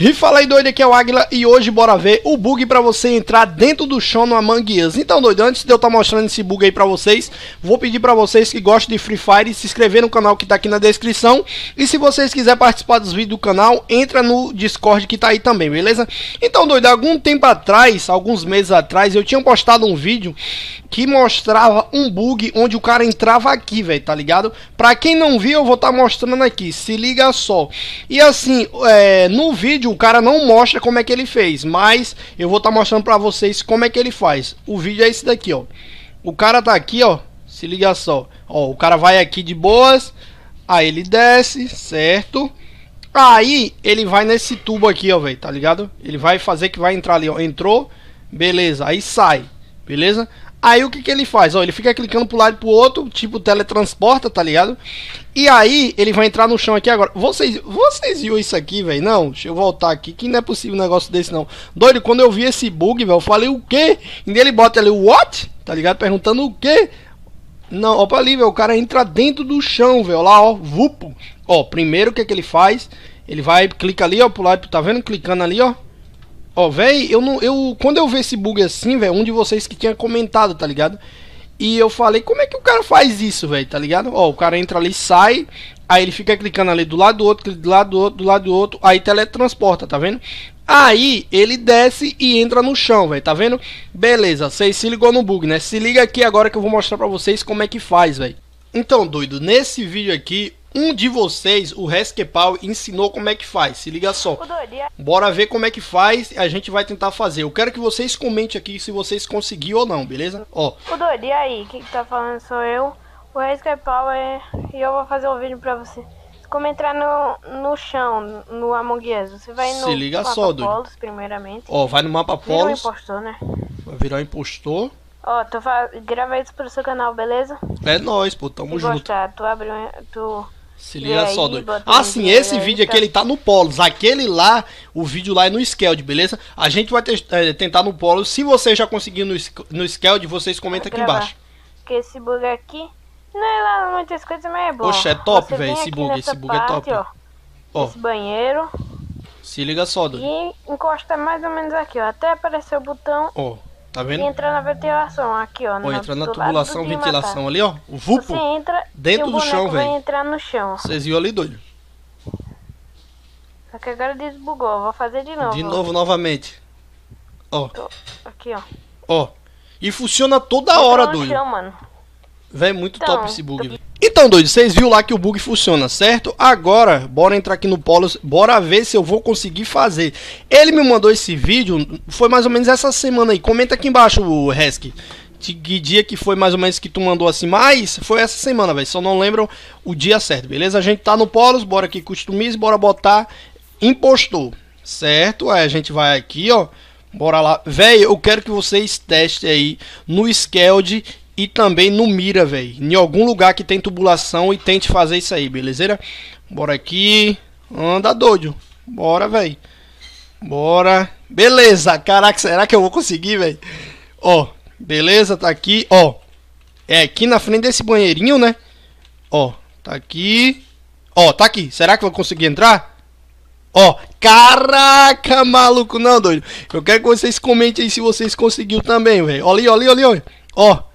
E fala aí, doido, aqui é o Águila e hoje bora ver o bug para você entrar dentro do chão no Among Us. Então, doido, antes de eu estar tá mostrando esse bug aí para vocês, vou pedir para vocês que gostam de Free Fire se inscrever no canal que tá aqui na descrição. E se vocês quiserem participar dos vídeos do canal, entra no Discord que tá aí também, beleza? Então, doido, algum tempo atrás, alguns meses atrás, eu tinha postado um vídeo que mostrava um bug onde o cara entrava aqui, velho, tá ligado? Pra quem não viu, eu vou estar tá mostrando aqui, se liga só. E assim, é, no vídeo vídeo o cara não mostra como é que ele fez, mas eu vou estar tá mostrando para vocês como é que ele faz. O vídeo é esse daqui, ó. O cara tá aqui, ó. Se liga só. Ó, o cara vai aqui de boas. Aí ele desce, certo? Aí ele vai nesse tubo aqui, ó, velho, tá ligado? Ele vai fazer que vai entrar ali, ó. Entrou, beleza. Aí sai. Beleza? Aí o que, que ele faz? Ó, ele fica clicando pro lado e pro outro, tipo teletransporta, tá ligado? E aí ele vai entrar no chão aqui agora. Vocês, vocês viram isso aqui, velho? Não, deixa eu voltar aqui, que não é possível um negócio desse não. Doido, quando eu vi esse bug, velho, eu falei o quê? E ele bota ali o what? Tá ligado? Perguntando o quê? Não, ó pra ali, velho, o cara entra dentro do chão, velho, lá, ó, vupo. Ó, primeiro o que que ele faz? Ele vai, clica ali, ó, pro lado, tá vendo? Clicando ali, ó. Ó, oh, eu não. Eu, quando eu vi esse bug assim, velho, um de vocês que tinha comentado, tá ligado? E eu falei, como é que o cara faz isso, velho, tá ligado? Ó, oh, o cara entra ali, sai, aí ele fica clicando ali do lado do outro, do lado do outro, do lado do outro, aí teletransporta, tá vendo? Aí ele desce e entra no chão, velho, tá vendo? Beleza, vocês se ligou no bug, né? Se liga aqui agora que eu vou mostrar pra vocês como é que faz, velho. Então, doido, nesse vídeo aqui um de vocês, o Resquepau, ensinou como é que faz. Se liga só. Bora ver como é que faz e a gente vai tentar fazer. Eu quero que vocês comentem aqui se vocês conseguiram ou não, beleza? Ó. O Dori, e aí? Quem tá falando sou eu. O Resquepau é... E eu vou fazer um vídeo pra você. Como entrar no, no chão, no Among Us. Você vai no Se liga mapa só, Dori. Polos, primeiramente. Ó, vai no mapa Polos. Vira um impostor, né? Vai virar um impostor. Ó, tu fa... grava isso pro seu canal, beleza? É nóis, pô, tamo Se junto. Gostar, tu abre um... Tu se liga aí, só, doido. Ah, sim, esse aí, vídeo aqui tá... ele tá no Polos. Aquele lá, o vídeo lá é no Skeld, beleza? A gente vai te, é, eh, tentar no Polos. Se você já conseguir no, no Skeld, vocês comentam aqui embaixo. Porque esse bug aqui não é lá muitas coisas, mas é bom. Poxa, é top, velho, esse bug. Esse é bug parte, é top. Ó, ó, Esse banheiro. Se liga só, doido. E encosta mais ou menos aqui, ó. Até aparecer o botão. Ó. Tá vendo? Entra na ventilação aqui, ó. entra na tubulação, ventilação ali, ó. O vulpo Você entra dentro do chão, velho. entrar no chão. Vocês viram ali, doido? Só que agora desbugou. Vou fazer de novo. De novo, novamente. Ó. aqui, ó. Ó. E funciona toda hora, doido. Chão, mano. Véi, muito então, top esse bug. Tô... Então, doido, vocês viram lá que o bug funciona, certo? Agora, bora entrar aqui no Polos, bora ver se eu vou conseguir fazer. Ele me mandou esse vídeo, foi mais ou menos essa semana aí. Comenta aqui embaixo, o Resk. Que dia que foi mais ou menos que tu mandou assim, mas foi essa semana, velho. Só não lembro o dia certo, beleza? A gente tá no Polos, bora aqui customize, bora botar impostor, certo? Aí a gente vai aqui, ó. Bora lá. Velho, eu quero que vocês testem aí no Skeld e também no mira, velho. Em algum lugar que tem tubulação e tente fazer isso aí, beleza? Bora aqui. Anda doido. Bora, velho. Bora. Beleza. Caraca, será que eu vou conseguir, velho? Ó, beleza, tá aqui, ó. É aqui na frente desse banheirinho, né? Ó, tá aqui. Ó, tá aqui. Será que eu vou conseguir entrar? Ó, caraca, maluco, não, doido. Eu quero que vocês comentem aí se vocês conseguiram também, velho. Olha ali, olha ali, olha. Ó,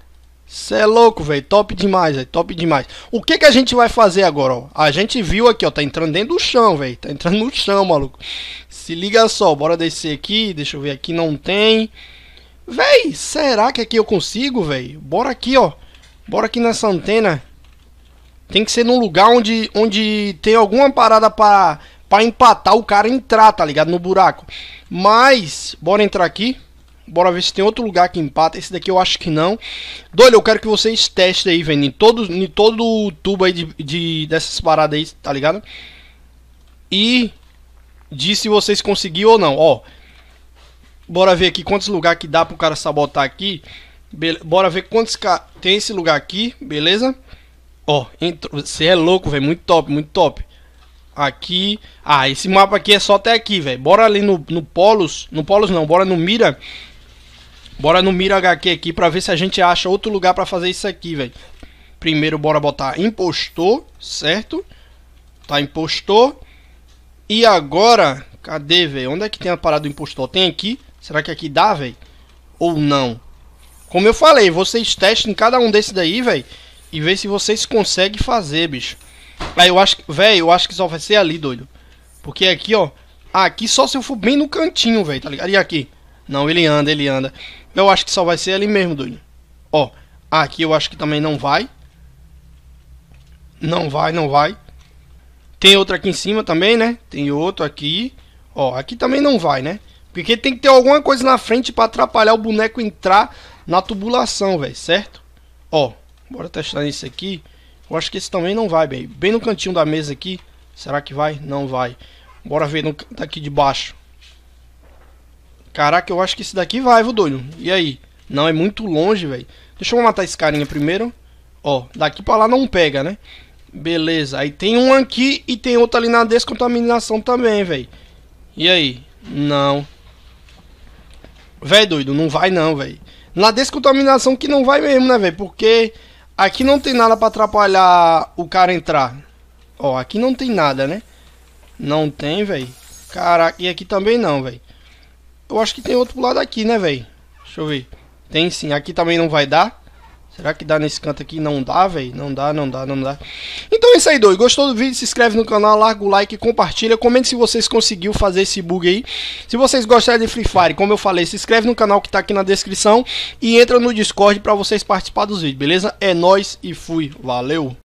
Cê é louco, velho. Top demais, velho. Top demais. O que que a gente vai fazer agora, ó? A gente viu aqui, ó. Tá entrando dentro do chão, velho. Tá entrando no chão, maluco. Se liga só. Bora descer aqui. Deixa eu ver aqui. Não tem. Véi, será que aqui eu consigo, velho? Bora aqui, ó. Bora aqui nessa antena. Tem que ser num lugar onde, onde tem alguma parada pra, pra empatar o cara entrar, tá ligado? No buraco. Mas, bora entrar aqui. Bora ver se tem outro lugar que empata. Esse daqui eu acho que não. Doido, eu quero que vocês testem aí, velho. Em todo, em todo o tubo aí de, de, dessas paradas aí, tá ligado? E diz se vocês conseguiram ou não. Ó, bora ver aqui quantos lugares que dá pro cara sabotar aqui. Be bora ver quantos ca... tem esse lugar aqui, beleza? Ó, Você é louco, velho. Muito top, muito top. Aqui. Ah, esse mapa aqui é só até aqui, velho. Bora ali no, no Polos. No Polos não, bora no Mira Bora no Mira HQ aqui pra ver se a gente acha outro lugar pra fazer isso aqui, velho. Primeiro, bora botar impostor, certo? Tá impostor. E agora, cadê, velho? Onde é que tem a parada do impostor? Tem aqui? Será que aqui dá, velho? Ou não? Como eu falei, vocês testem cada um desses daí, velho. E vê se vocês conseguem fazer, bicho. Aí eu acho que, velho, eu acho que só vai ser ali, doido. Porque aqui, ó. Aqui só se eu for bem no cantinho, velho, tá ligado? E aqui? Não, ele anda, ele anda. Eu acho que só vai ser ali mesmo, doido. Ó, aqui eu acho que também não vai. Não vai, não vai. Tem outro aqui em cima também, né? Tem outro aqui. Ó, aqui também não vai, né? Porque tem que ter alguma coisa na frente para atrapalhar o boneco entrar na tubulação, velho, certo? Ó, bora testar isso aqui. Eu acho que esse também não vai, bem. Bem no cantinho da mesa aqui. Será que vai? Não vai. Bora ver no, daqui de baixo. Caraca, eu acho que esse daqui vai, viu, doido? E aí? Não, é muito longe, velho. Deixa eu matar esse carinha primeiro. Ó, daqui pra lá não pega, né? Beleza. Aí tem um aqui e tem outro ali na descontaminação também, velho. E aí? Não. Véi, doido, não vai não, velho. Na descontaminação que não vai mesmo, né, velho? Porque aqui não tem nada pra atrapalhar o cara entrar. Ó, aqui não tem nada, né? Não tem, velho. Caraca, e aqui também não, velho. Eu acho que tem outro lado aqui, né, velho? Deixa eu ver. Tem sim. Aqui também não vai dar. Será que dá nesse canto aqui? Não dá, velho. Não dá, não dá, não dá. Então é isso aí, doido. Gostou do vídeo? Se inscreve no canal, larga o like, compartilha. Comente se vocês conseguiram fazer esse bug aí. Se vocês gostaram de Free Fire, como eu falei, se inscreve no canal que tá aqui na descrição. E entra no Discord pra vocês participar dos vídeos, beleza? É nóis e fui. Valeu!